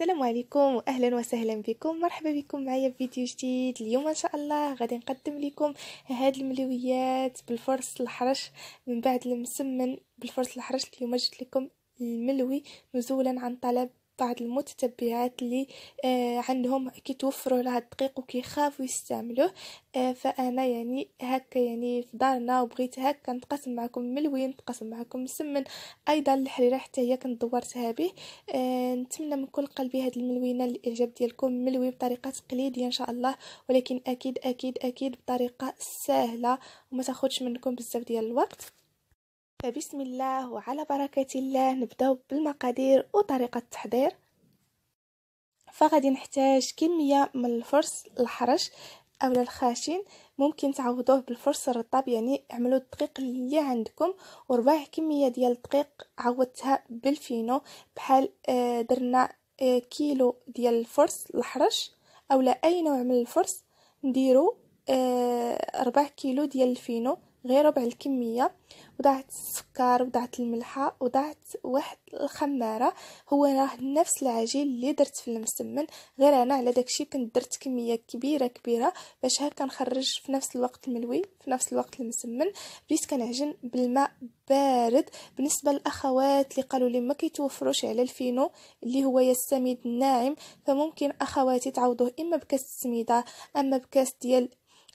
السلام عليكم واهلا وسهلا بكم مرحبا بكم معايا في فيديو جديد اليوم ان شاء الله غادي نقدم لكم هاد الملويات بالفرص الحرش من بعد المسمن بالفرص الحرش اليوم جبت لكم الملوي نزولا عن طلب بعض المتتبعات اللي آه عندهم كيتوفروا لهذا الدقيق وكيخافوا يستعملوه آه فانا يعني هكا يعني في دارنا وبغيت هكا نتقاسم معكم ملوي نتقاسم معكم السمن ايضا الحريره حتى هي كندورتها به آه نتمنى من كل قلبي هذه الملوينه الاعجاب ديالكم ملوي بطريقه تقليديه ان شاء الله ولكن اكيد اكيد اكيد بطريقه سهله وما تاخذش منكم بزاف ديال الوقت فبسم الله وعلى بركة الله نبداو بالمقادير وطريقة التحضير فغادي نحتاج كمية من الفرص الحرش اولا الخاشن ممكن تعوضوه بالفرص الرطاب يعني اعملوا الدقيق اللي عندكم وربع كميه ديال الدقيق عوضتها بالفينو بحال آه، درنا آه، كيلو ديال الفرص الحرش اولا اي نوع من الفرص نديرو آه، ربع كيلو ديال الفينو غير ربع الكميه وضعت السكر وضعت الملحه وضعت واحد الخماره هو راه نفس العجين اللي درت في المسمن غير انا على داكشي كنت درت كميه كبيره كبيره باش هكا نخرج في نفس الوقت الملوي في نفس الوقت المسمن بديت كنعجن بالماء بارد بالنسبه للاخوات اللي قالوا لي ما كيتوفروش على الفينو اللي هو يا السميد الناعم فممكن اخواتي تعوضوه اما بكاس السميده اما بكاس ديال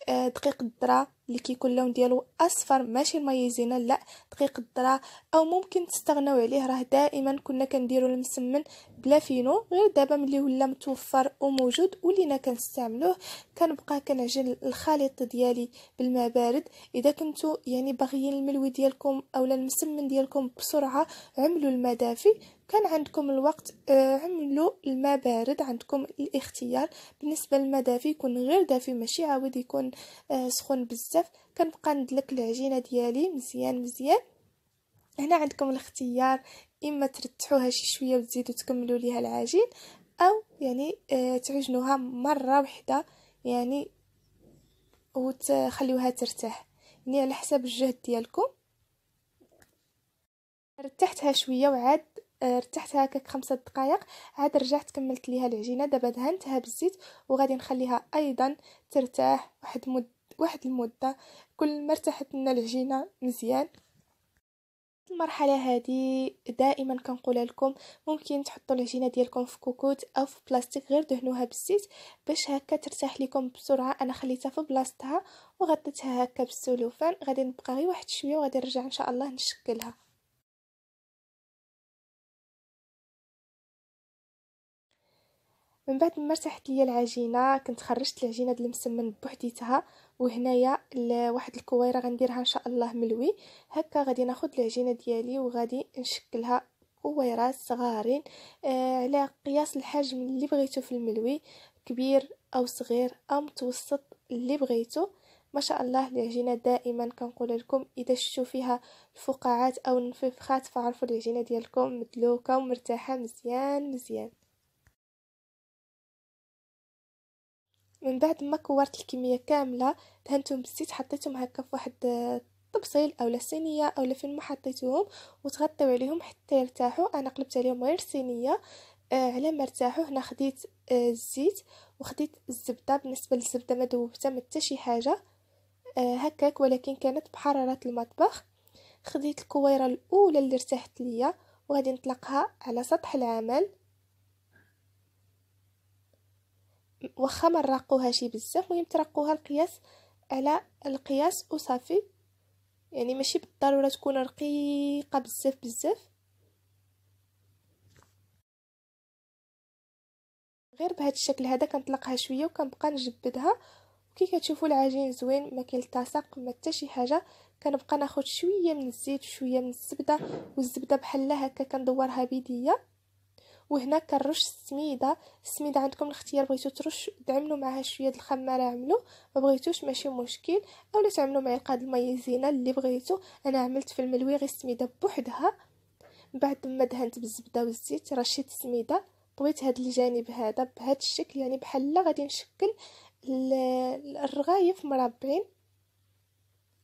آه، دقيق الذره اللي كيكون اللون ديالو اصفر ماشي الميزينا لا دقيق الذره او ممكن تستغناو عليه راه دائما كنا كنديرو المسمن بلا فينو غير دابا ملي ولا متوفر وموجود ولينا كنستعملوه كنبقى كنعجن الخليط ديالي بالماء بارد اذا كنتو يعني باغيين الملوي ديالكم اولا المسمن ديالكم بسرعه عملوا الماء دافي كان عندكم الوقت آه، عملوا الماء بارد عندكم الاختيار بالنسبه للماء دافي يكون غير دافي ماشي عاود يكون آه، سخون بزاف كنبقى ندلك العجينه ديالي مزيان مزيان هنا عندكم الاختيار اما ترتحوها شي شويه وتزيدوا تكملوا ليها العجين او يعني آه، تعجنوها مره واحده يعني وتخليوها ترتاح يعني على حسب الجهد ديالكم رتحتها شويه وعاد ارتحت هكاك خمسة دقائق عاد رجعت كملت ليها العجينه دابا دهنتها بالزيت وغادي نخليها ايضا ترتاح واحد مد واحد المده كل ما ارتاحت لنا العجينه مزيان المرحله هذه دائما كنقول لكم ممكن تحطوا العجينه ديالكم في كوكوت او في بلاستيك غير دهنوها بالزيت باش هكا ترتاح لكم بسرعه انا خليتها في بلاصتها وغطيتها هكا بالسلوفان غادي نبقى غير واحد شويه وغادي نرجع ان شاء الله نشكلها من بعد ما ارتاحت ليا العجينه كنت خرجت العجينه ديال المسمن بوحديتها وهنايا واحد الكويره غنديرها ان شاء الله ملوي هكا غادي ناخذ العجينه ديالي وغادي نشكلها كويرات صغارين آه على قياس الحجم اللي بغيتو في الملوي كبير او صغير او متوسط اللي بغيتو ما شاء الله العجينه دائما كنقول لكم اذا شفتوا فيها الفقاعات او النفخات فعرفوا العجينه ديالكم مدلوكه ومرتاحه مزيان مزيان من بعد ما كورت الكميه كامله دهنتهم بالزيت حطيتهم هكا في واحد الطبسيل آه، اولا صينيه اولا فين ما حطيتوهم وتغطيو عليهم حتى يرتاحوا انا قلبت عليهم غير صينيه آه على ما ارتاحوا هنا خديت آه الزيت وخديت الزبده بالنسبه للزبده ما ذوبتها ما حتى شي حاجه آه هكاك ولكن كانت بحراره المطبخ خديت الكويره الاولى اللي ارتاحت ليا وغادي نطلقها على سطح العمل واخا ما نراقوها شي بزاف مهم ترقوها القياس على القياس وصافي يعني ماشي بالضروره تكون رقيقه بزاف بزاف غير بهذا الشكل هذا كنطلقها شويه وكنبقى نجبدها كي كتشوفوا العجين زوين ما كيلتصق ما حتى شي حاجه كنبقى ناخذ شويه من الزيت وشويه من الزبده والزبده بحال هكا كندورها بيديا وهنا كنرش السميده السميده عندكم الاختيار بغيتو ترش تعملوا معها شويه د الخماره عملوا ما بغيتوش ماشي مشكل اولا تعملوا معلقه د المايزينا اللي بغيتو انا عملت في الملوي غير السميده بوحدها من بعد ما دهنت بالزبده والزيت رشيت السميده بغيت هاد الجانب هذا بهاد الشكل يعني بحال غادي نشكل الرغايف مربعين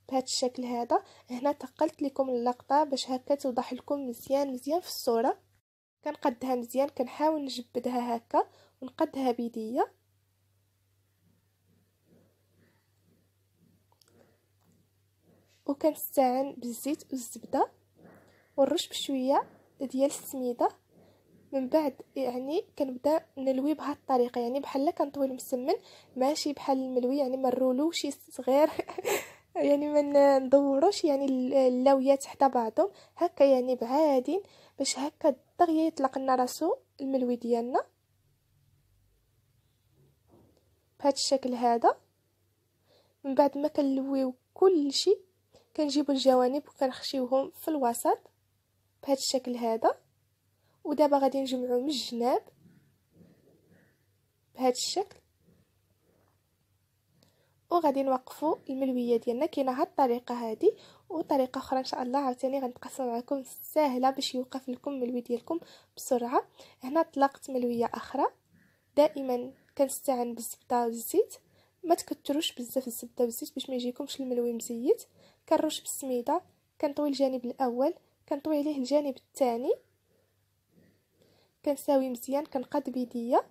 بهذا الشكل هذا هنا تقلت لكم اللقطه باش هكا توضح لكم مزيان مزيان في الصوره كنقدها مزيان كنحاول نجبدها هكا ونقدها بيديا وكنستعن بالزيت والزبده ونرش بشويه ديال السميده من بعد يعني كنبدا نلوي بهاد الطريقه يعني بحال كنطوي المسمن ماشي بحال الملوي يعني ما نرولوش صغير يعني ما ندوروش يعني اللاويات حدا بعضهم هكا يعني بعادين باش هكا دغيا يطلق لنا راسو الملوي ديالنا بهذا الشكل هذا من بعد ما كنلويو كلشي كنجيبو الجوانب وكنخشيوهم في الوسط بهذا الشكل هذا ودابا غادي نجمعو من الجناب بهذا الشكل وغادي نوقفو الملويه ديالنا كاينه هاد الطريقه هادي وطريقه اخرى ان شاء الله عاوتاني غنقسم معكم سهله باش يوقف لكم ملوي ديالكم بسرعه هنا طلقت ملويه اخرى دائما كنستعن بالزبده والزيت ما تكتروش بزاف الزبده والزيت باش ما يجيكمش الملوي مزيت كنرش بالسميده كنطوي الجانب الاول كنطوي عليه الجانب الثاني كنساوي مزيان كنقاد بيديا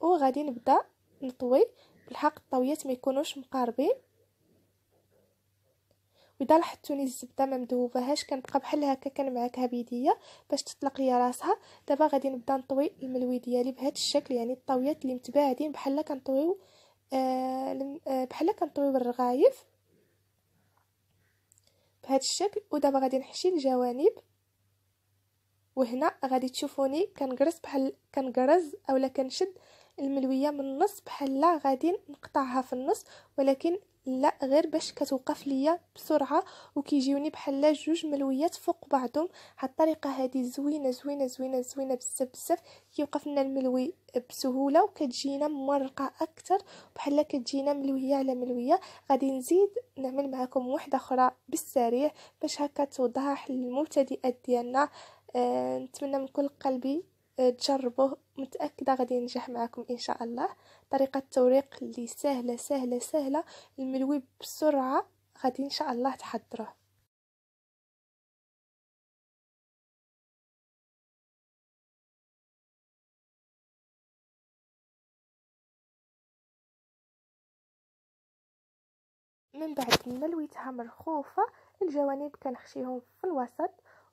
وغادي نبدا نطوي بالحق الطويات ما يكونوش مقاربين واذا لاحظتوني الزبده ما مذوبهاش كنبقى بحال هكا كنمعكها بيديه باش تطلق ليا راسها دابا غادي نبدا نطوي الملوي ديالي بهذا الشكل يعني الطويات اللي متباعدين بحال كنطويو آه, آه، بحال كنطويو الرغايف بهذا الشكل ودابا غادي نحشي الجوانب وهنا غادي تشوفوني كنقرز بحال كنقرز اولا كنشد الملويه من النص بحال لا غادي نقطعها في النص ولكن لا غير باش كتوقف ليا بسرعه وكيجيوني بحال لا جوج ملويات فوق بعضهم هاد الطريقه هادي زوينه زوينه زوينه زوينه بزاف بزاف كيوقف لنا الملوي بسهوله وكتجينا مرقه اكثر بحال كتجينا ملويه على ملويه غادي نزيد نعمل معكم وحده اخرى بالسريع باش هكا توضح للمبتدئات ديالنا أه نتمنى من كل قلبي أه، تجربوه متأكدة غادي ينجح معكم إن شاء الله طريقة التوريق اللي سهلة سهلة سهلة الملوي بسرعة غادي إن شاء الله تحضروه من بعد ملويتها مرخوفة الجوانب كنخشيهم في الوسط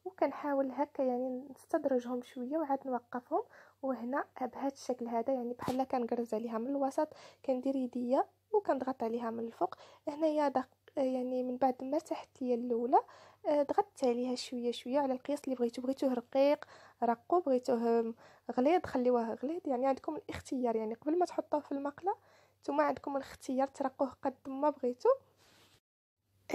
وكنحاول هكا يعني نستدرجهم شويه وعاد نوقفهم وهنا بهذا الشكل هذا يعني بحال كنقرز عليها من الوسط كندير يديا وكنضغط عليها من الفوق هنايا يعني من بعد ما تحت ليا الاولى آه، ضغطت عليها شويه شويه على القياس اللي بغيتو بغيتوه رقيق رقو بغيتوه غليظ خليوه غليظ يعني عندكم الاختيار يعني قبل ما تحطوه في المقله نتوما عندكم الاختيار ترقوه قد ما بغيتو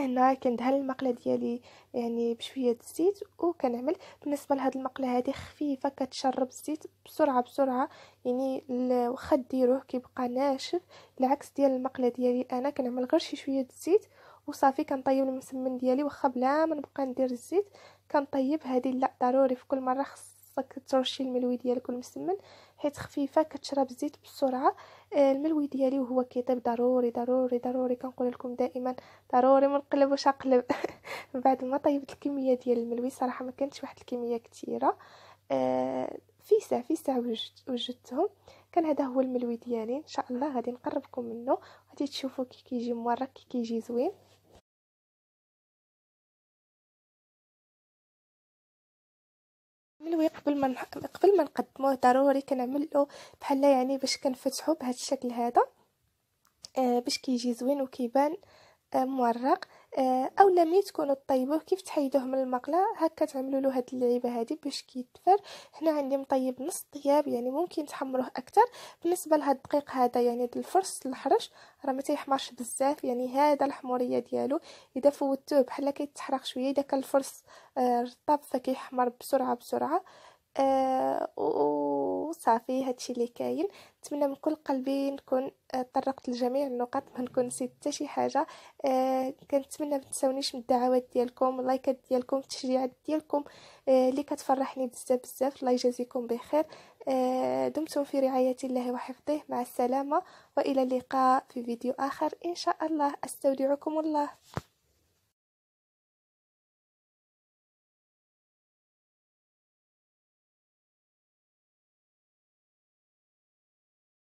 هنا كندهن المقله ديالي يعني بشويه الزيت وكنعمل بالنسبه لهاد المقله هذه خفيفه كتشرب الزيت بسرعه بسرعه يعني واخا ديروه كيبقى ناشف العكس ديال المقله ديالي انا كنعمل غير شي شويه الزيت وصافي كنطيب المسمن ديالي واخا بلا ما نبقى ندير الزيت كنطيب هذه لا ضروري في كل مره خص خاصك ترشي الملوي ديالك والمسمن حيت خفيفه كتشرب الزيت بسرعه آه، الملوي ديالي وهو كيطيب ضروري ضروري ضروري كنقول لكم دائما ضروري ما واش اقلب بعد ما طيبت الكميه ديال الملوي صراحه ما كانتش واحد الكميه كثيره في ساعه في ساعه وجدت وجدتهم كان هذا هو الملوي ديالي ان شاء الله غادي نقربكم منه غادي تشوفوا كي كيجي مورك كي كيجي زوين الحشوي قبل ما قبل ما نقدموه ضروري كنعملو بحال يعني باش كنفتحو بهذا الشكل هذا آه باش كيجي زوين وكيبان مورق آه، او لمي تكونوا طيبوه كيف تحيدوه من المقله هكا تعملوا له هاد اللعيبه هادي باش كيتفر هنا عندي مطيب نص طياب يعني ممكن تحمروه اكثر بالنسبه لهاد الدقيق هذا يعني الفرص الحرش راه ما تيحمرش بزاف يعني هذا الحموريه ديالو اذا فوتوه بحال كيتحرق شويه اذا كان الفرص آه، رطب فكيحمر بسرعه بسرعه آه وصافي هادشي اللي كاين نتمنى من كل قلبي نكون آه، طرقت لجميع النقط ما نكون نسيت حتى شي حاجه أه كنتمنى ما تنساونيش من الدعوات ديالكم اللايكات ديالكم التشجيعات ديالكم آه، اللي أه كتفرحني بزاف بزاف الله يجازيكم بخير أه دمتم في رعايه الله وحفظه مع السلامه والى اللقاء في فيديو اخر ان شاء الله استودعكم الله